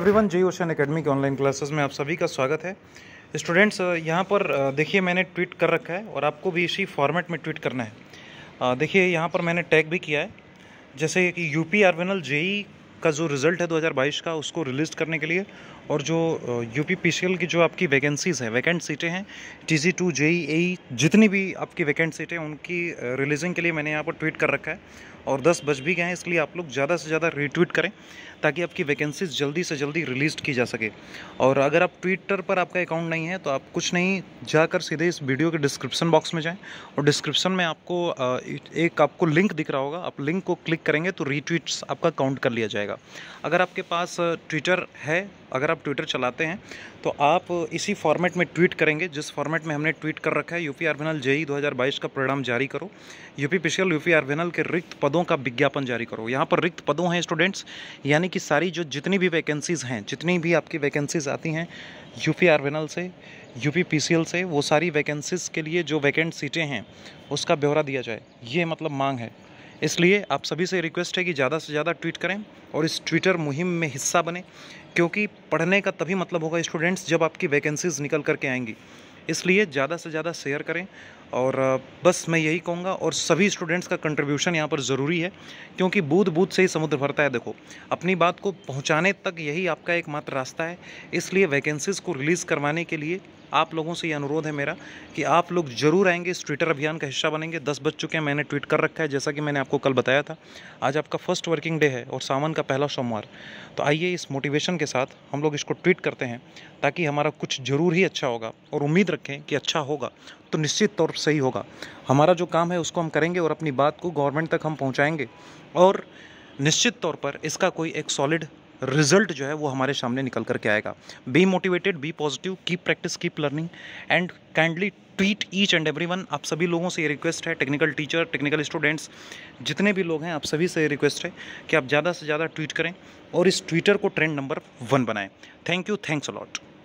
everyone Jai ocean academy के online classes में आप सभी का स्वागत है स्टूडेंट्स यहाँ पर देखिए मैंने ट्वीट कर रखा है और आपको भी इसी फॉर्मेट में ट्वीट करना है देखिए यहाँ पर मैंने टैग भी किया है जैसे कि यू पी जे जेई का जो रिज़ल्ट है 2022 का उसको रिलीज़ करने के लिए और जो यू पी पी की जो आपकी वैकेंसीज़ हैं वैकेंट सीटें हैं टी जी टू जे जितनी भी आपकी वैकेंट सीटें उनकी रिलीजिंग के लिए मैंने यहाँ पर ट्वीट कर रखा है और 10 बज भी गए हैं इसलिए आप लोग ज़्यादा से ज़्यादा रीट्वीट करें ताकि आपकी वैकेंसीज जल्दी से जल्दी रिलीज़ की जा सके और अगर आप ट्विटर पर आपका अकाउंट नहीं है तो आप कुछ नहीं जाकर सीधे इस वीडियो के डिस्क्रिप्शन बॉक्स में जाएँ और डिस्क्रिप्शन में आपको एक आपको लिंक दिख रहा होगा आप लिंक को क्लिक करेंगे तो रीट्वीट्स आपका काउंट कर लिया जाएगा अगर आपके पास ट्विटर है अगर आप ट्विटर चलाते हैं तो आप इसी फॉर्मेट में ट्वीट करेंगे जिस फॉर्मेट में हमने ट्वीट कर रखा है यूपी आर्विनल जेई बाईस का परिणाम जारी करो यूपी पिशियल यूपी आर्विनल के रिक्त पदों पदों का विज्ञापन जारी करो यहाँ पर रिक्त पदों हैं स्टूडेंट्स यानी कि सारी जो जितनी भी वैकेंसीज़ हैं जितनी भी आपकी वैकेंसीज़ आती हैं यू पी आरवेनल से U P P C L से वो सारी वैकेंसीज़ के लिए जो वैकेंट सीटें हैं उसका ब्यौरा दिया जाए ये मतलब मांग है इसलिए आप सभी से रिक्वेस्ट है कि ज़्यादा से ज़्यादा ट्वीट करें और इस ट्विटर मुहिम में हिस्सा बने क्योंकि पढ़ने का तभी मतलब होगा स्टूडेंट्स जब आपकी वैकेंसीज़ निकल करके आएंगी इसलिए ज़्यादा से ज़्यादा शेयर करें और बस मैं यही कहूँगा और सभी स्टूडेंट्स का कंट्रीब्यूशन यहाँ पर ज़रूरी है क्योंकि बूथ बूथ से ही समुद्र भरता है देखो अपनी बात को पहुँचाने तक यही आपका एकमात्र रास्ता है इसलिए वैकेंसीज़ को रिलीज़ करवाने के लिए आप लोगों से ये अनुरोध है मेरा कि आप लोग जरूर आएंगे इस ट्विटर अभियान का हिस्सा बनेंगे दस बज चुके हैं मैंने ट्वीट कर रखा है जैसा कि मैंने आपको कल बताया था आज आपका फर्स्ट वर्किंग डे है और सावन का पहला सोमवार तो आइए इस मोटिवेशन के साथ हम लोग इसको ट्वीट करते हैं ताकि हमारा कुछ ज़रूर ही अच्छा होगा और उम्मीद रखें कि अच्छा होगा तो निश्चित तौर पर सही होगा हमारा जो काम है उसको हम करेंगे और अपनी बात को गवर्नमेंट तक हम पहुँचाएँगे और निश्चित तौर पर इसका कोई एक सॉलिड रिजल्ट जो है वो हमारे सामने निकल कर के आएगा be motivated be positive keep practice keep learning and kindly tweet each and every one आप सभी लोगों से ये रिक्वेस्ट है टेक्निकल टीचर टेक्निकल स्टूडेंट्स जितने भी लोग हैं आप सभी से ये रिक्वेस्ट है कि आप ज़्यादा से ज़्यादा ट्वीट करें और इस ट्विटर को ट्रेंड नंबर वन बनाएं थैंक यू थैंक्स अलॉट